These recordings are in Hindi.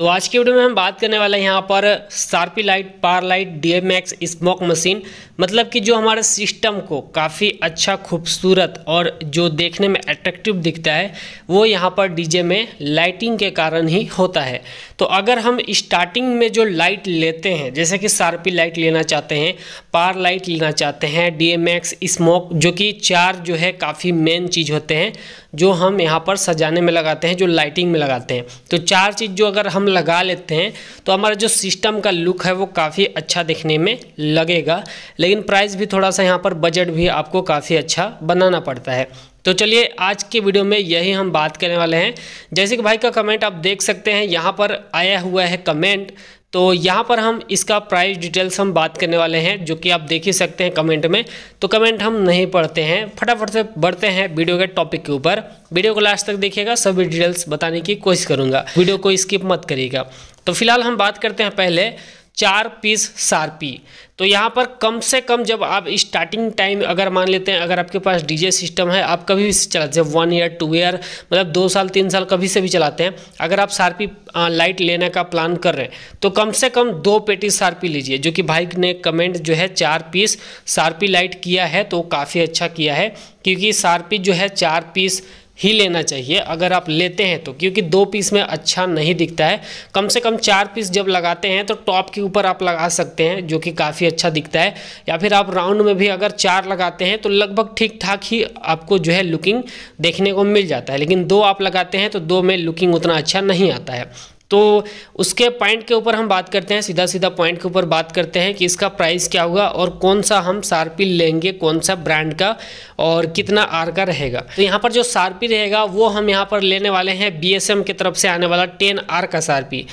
तो आज के वीडियो में हम बात करने वाले हैं यहाँ पर sharpy light par light D M X smoke machine मतलब कि जो हमारे सिस्टम को काफ़ी अच्छा खूबसूरत और जो देखने में अट्रैक्टिव दिखता है वो यहाँ पर डीजे में लाइटिंग के कारण ही होता है तो अगर हम स्टार्टिंग में जो लाइट लेते हैं जैसे कि सार्पी लाइट लेना चाहते हैं पार लाइट लेना चाहते हैं डी एम एक्स स्मोक जो कि चार जो है काफ़ी मेन चीज़ होते हैं जो हम यहाँ पर सजाने में लगाते हैं जो लाइटिंग में लगाते हैं तो चार चीज़ जो अगर हम लगा लेते हैं तो हमारा जो सिस्टम का लुक है वो काफ़ी अच्छा दिखने में लगेगा लेकिन प्राइस भी थोड़ा सा यहाँ पर बजट भी आपको काफ़ी अच्छा बनाना पड़ता है तो चलिए आज के वीडियो में यही हम बात करने वाले हैं जैसे कि भाई का कमेंट आप देख सकते हैं यहाँ पर आया हुआ है कमेंट तो यहाँ पर हम इसका प्राइस डिटेल्स हम बात करने वाले हैं जो कि आप देख ही सकते हैं कमेंट में तो कमेंट हम नहीं पढ़ते हैं फटाफट से बढ़ते हैं वीडियो के टॉपिक के ऊपर वीडियो को लास्ट तक देखिएगा सभी डिटेल्स बताने की कोशिश करूँगा वीडियो को स्किप मत करिएगा तो फिलहाल हम बात करते हैं पहले चार पीस सारपी तो यहाँ पर कम से कम जब आप स्टार्टिंग टाइम अगर मान लेते हैं अगर आपके पास डीजे सिस्टम है आप कभी भी चलाते हैं वन ईयर टू ईयर मतलब दो साल तीन साल कभी से भी चलाते हैं अगर आप सारपी लाइट लेने का प्लान कर रहे हैं तो कम से कम दो पेटी सारपी लीजिए जो कि भाई ने कमेंट जो है चार पीस सारपी लाइट किया है तो काफ़ी अच्छा किया है क्योंकि सारपी जो है चार पीस ही लेना चाहिए अगर आप लेते हैं तो क्योंकि दो पीस में अच्छा नहीं दिखता है कम से कम चार पीस जब लगाते हैं तो टॉप के ऊपर आप लगा सकते हैं जो कि काफ़ी अच्छा दिखता है या फिर आप राउंड में भी अगर चार लगाते हैं तो लगभग ठीक ठाक ही आपको जो है लुकिंग देखने को मिल जाता है लेकिन दो आप लगाते हैं तो दो में लुकिंग उतना अच्छा नहीं आता है तो उसके पॉइंट के ऊपर हम बात करते हैं सीधा सीधा पॉइंट के ऊपर बात करते हैं कि इसका प्राइस क्या होगा और कौन सा हम सारपी लेंगे कौन सा ब्रांड का और कितना आर का रहेगा तो यहाँ पर जो सारपी रहेगा वो हम यहाँ पर लेने वाले हैं बी की तरफ से आने वाला टेन आर का सारपी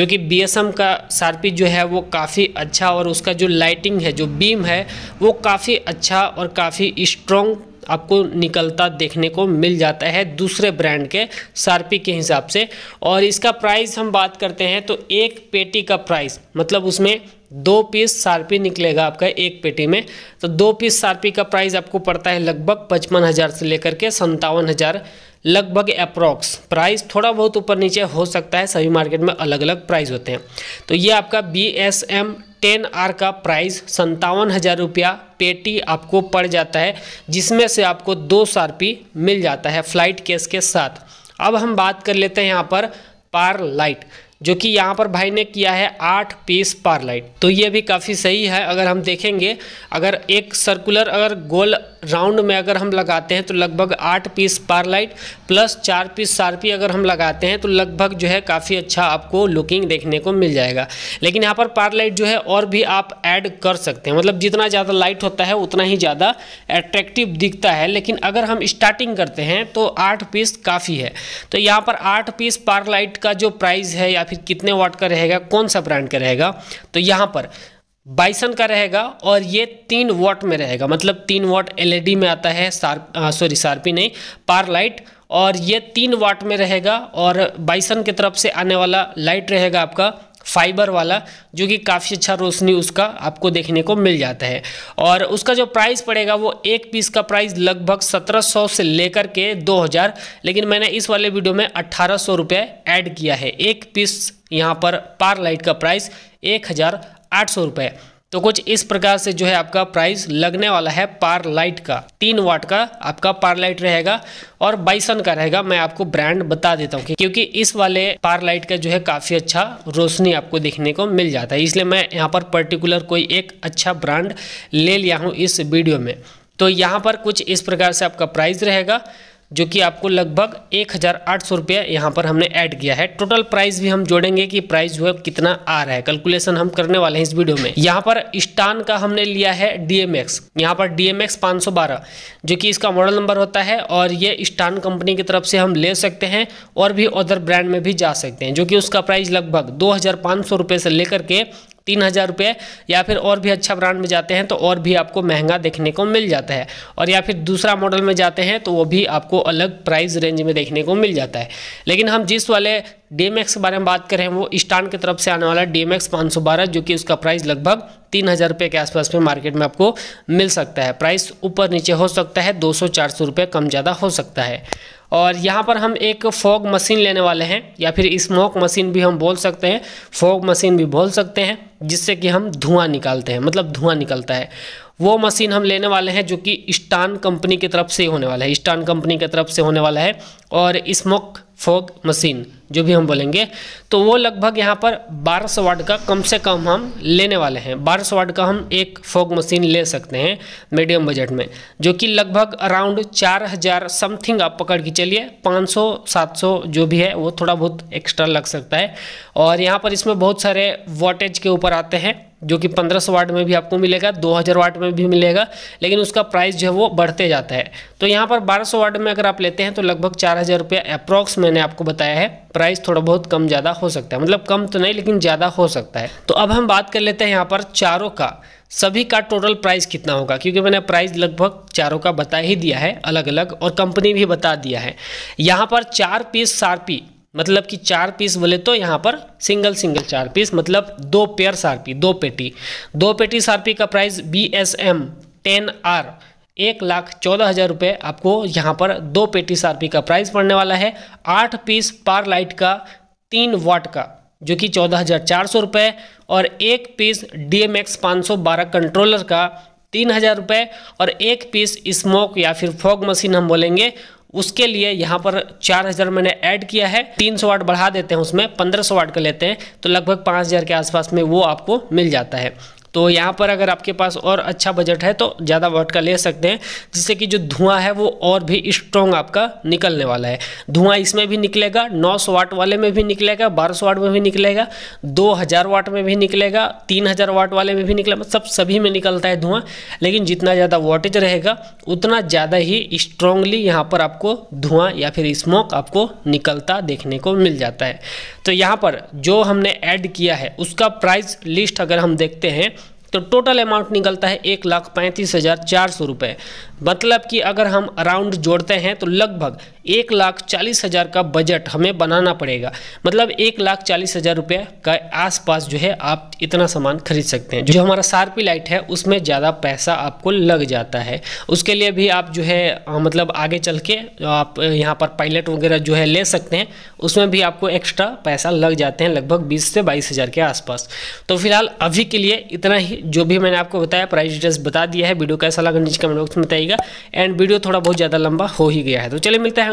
जो कि बी का सारपी जो है वो काफ़ी अच्छा और उसका जो लाइटिंग है जो बीम है वो काफ़ी अच्छा और काफ़ी स्ट्रॉन्ग आपको निकलता देखने को मिल जाता है दूसरे ब्रांड के सारपी के हिसाब से और इसका प्राइस हम बात करते हैं तो एक पेटी का प्राइस मतलब उसमें दो पीस सारपी निकलेगा आपका एक पेटी में तो दो पीस सारपी का प्राइस आपको पड़ता है लगभग पचपन हज़ार से लेकर के संतावन हज़ार लगभग अप्रॉक्स प्राइस थोड़ा बहुत ऊपर नीचे हो सकता है सभी मार्केट में अलग अलग प्राइस होते हैं तो ये आपका B S M ten R का प्राइस संतावन हज़ार रुपया पेटी आपको पड़ जाता है जिसमें से आपको दो सारपी मिल जाता है फ्लाइट केस के साथ अब हम बात कर लेते हैं यहाँ पर पार लाइट जो कि यहाँ पर भाई ने किया है आठ पीस पार लाइट तो ये भी काफ़ी सही है अगर हम देखेंगे अगर एक सर्कुलर अगर गोल राउंड में अगर हम लगाते हैं तो लगभग आठ पीस पार लाइट प्लस चार पीस सारपी अगर हम लगाते हैं तो लगभग जो है काफ़ी अच्छा आपको लुकिंग देखने को मिल जाएगा लेकिन यहाँ पर पार लाइट जो है और भी आप ऐड कर सकते हैं मतलब जितना ज़्यादा लाइट होता है उतना ही ज़्यादा एट्रैक्टिव दिखता है लेकिन अगर हम स्टार्टिंग करते हैं तो आठ पीस काफ़ी है तो यहाँ पर आठ पीस पार लाइट का जो प्राइस है या फिर कितने वाट का रहेगा कौन सा ब्रांड का रहेगा तो यहाँ पर बाइसन का रहेगा और ये तीन वाट में रहेगा मतलब तीन वाट एलईडी में आता है सार सॉरी सारपी नहीं पार लाइट और ये तीन वाट में रहेगा और बाइसन की तरफ से आने वाला लाइट रहेगा आपका फाइबर वाला जो कि काफ़ी अच्छा रोशनी उसका आपको देखने को मिल जाता है और उसका जो प्राइस पड़ेगा वो एक पीस का प्राइस लगभग 1700 से लेकर के 2000 लेकिन मैंने इस वाले वीडियो में अट्ठारह सौ ऐड किया है एक पीस यहाँ पर पार लाइट का प्राइस एक हज़ार आठ सौ रुपए तो कुछ इस प्रकार से जो है आपका प्राइस लगने वाला है पार लाइट का तीन वाट का आपका पार लाइट रहेगा और बाइसन का रहेगा मैं आपको ब्रांड बता देता हूँ क्योंकि इस वाले पार लाइट का जो है काफ़ी अच्छा रोशनी आपको देखने को मिल जाता है इसलिए मैं यहाँ पर पर्टिकुलर कोई एक अच्छा ब्रांड ले लिया हूँ इस वीडियो में तो यहाँ पर कुछ इस प्रकार से आपका प्राइस रहेगा जो कि आपको लगभग एक हज़ार आठ सौ रुपया यहाँ पर हमने ऐड किया है टोटल प्राइस भी हम जोड़ेंगे कि प्राइस जो है कितना आ रहा है कैलकुलेशन हम करने वाले हैं इस वीडियो में यहाँ पर स्टान का हमने लिया है डीएमएक्स यहाँ पर डीएमएक्स 512 जो कि इसका मॉडल नंबर होता है और ये स्टान कंपनी की तरफ से हम ले सकते हैं और भी अदर ब्रांड में भी जा सकते हैं जो कि उसका प्राइस लगभग दो से लेकर के तीन हज़ार रुपये या फिर और भी अच्छा ब्रांड में जाते हैं तो और भी आपको महंगा देखने को मिल जाता है और या फिर दूसरा मॉडल में जाते हैं तो वो भी आपको अलग प्राइस रेंज में देखने को मिल जाता है लेकिन हम जिस वाले डी के बारे में बात करें वो स्टान की तरफ से आने वाला डी एम एक्स जो कि उसका प्राइस लगभग तीन हज़ार रुपये के आसपास में मार्केट में आपको मिल सकता है प्राइस ऊपर नीचे हो सकता है दो सौ चार सौ रुपये कम ज़्यादा हो सकता है और यहाँ पर हम एक फॉग मशीन लेने वाले हैं या फिर स्मोक मशीन भी हम बोल सकते हैं फॉग मशीन भी बोल सकते हैं जिससे कि हम धुआं निकालते हैं मतलब धुआं निकलता है वो मशीन हम लेने वाले हैं जो कि स्टान कंपनी की तरफ से होने वाला है स्टान कंपनी की तरफ से होने वाला है और स्मोक फोग मशीन जो भी हम बोलेंगे तो वो लगभग यहाँ पर 1200 वाट का कम से कम हम लेने वाले हैं 1200 वाट का हम एक फोक मशीन ले सकते हैं मीडियम बजट में जो कि लगभग अराउंड 4000 समथिंग आप पकड़ के चलिए 500 700 जो भी है वो थोड़ा बहुत एक्स्ट्रा लग सकता है और यहाँ पर इसमें बहुत सारे वोटेज के ऊपर आते हैं जो कि 1500 वाट में भी आपको मिलेगा 2000 वाट में भी मिलेगा लेकिन उसका प्राइस जो है वो बढ़ते जाता है तो यहाँ पर 1200 वाट में अगर आप लेते हैं तो लगभग चार हज़ार रुपया अप्रॉक्स मैंने आपको बताया है प्राइस थोड़ा बहुत कम ज़्यादा हो सकता है मतलब कम तो नहीं लेकिन ज़्यादा हो सकता है तो अब हम बात कर लेते हैं यहाँ पर चारों का सभी का टोटल प्राइस कितना होगा क्योंकि मैंने प्राइस लगभग चारों का बता ही दिया है अलग अलग और कंपनी भी बता दिया है यहाँ पर चार पीस सारपी मतलब कि चार पीस बोले तो यहाँ पर सिंगल सिंगल चार पीस मतलब दो पेयर सारपी दो पेटी दो पेटी सारपी का price B S M ten R एक लाख चौदह हज़ार रुपये आपको यहाँ पर दो पेटी सारपी का प्राइस पड़ने वाला है आठ पीस पार लाइट का तीन वाट का जो कि चौदह हज़ार चार सौ रुपये और एक पीस डी एम एक्स पाँच सौ बारह कंट्रोलर का तीन हज़ार रुपये और एक पीस स्मोक या फिर फॉग मशीन हम बोलेंगे उसके लिए यहाँ पर चार हज़ार मैंने ऐड किया है तीन सौ वाट बढ़ा देते हैं उसमें पंद्रह सौ वाट का लेते हैं तो लगभग पाँच हज़ार के आसपास में वो आपको मिल जाता है तो यहाँ पर अगर आपके पास और अच्छा बजट है तो ज़्यादा वाट का ले सकते हैं जिससे कि जो धुआं है वो और भी स्ट्रॉन्ग आपका निकलने वाला है धुआं इसमें भी निकलेगा नौ सौ वाट वाले में भी निकलेगा बारह सौ वाट में भी निकलेगा दो हज़ार वाट में भी निकलेगा तीन हज़ार वाट वाले में भी निकलेगा मतलब सभी में निकलता है धुआँ लेकिन जितना ज़्यादा वाटेज रहेगा उतना ज़्यादा ही स्ट्रांगली यहाँ पर आपको धुआँ या फिर स्मोक आपको निकलता देखने को मिल जाता है तो यहाँ पर जो हमने ऐड किया है उसका प्राइस लिस्ट अगर हम देखते हैं तो टोटल अमाउंट निकलता है एक लाख पैंतीस हज़ार चार सौ रुपये मतलब कि अगर हम अराउंड जोड़ते हैं तो लगभग एक लाख चालीस हज़ार का बजट हमें बनाना पड़ेगा मतलब एक लाख चालीस हज़ार रुपये का आसपास जो है आप इतना सामान खरीद सकते हैं जो हमारा सारपी लाइट है उसमें ज़्यादा पैसा आपको लग जाता है उसके लिए भी आप जो है मतलब आगे चल के आप यहाँ पर पायलट वगैरह जो है ले सकते हैं उसमें भी आपको एक्स्ट्रा पैसा लग जाते हैं लगभग बीस से बाईस हज़ार के आसपास तो फिलहाल अभी के लिए इतना ही जो भी मैंने आपको बताया प्राइस डिटेल्स बता दिया है वीडियो कैसा लगा नीचे कमेंट बॉक्स में बताइएगा एंड वीडियो थोड़ा बहुत ज़्यादा लंबा हो ही गया है तो चलिए मिलता है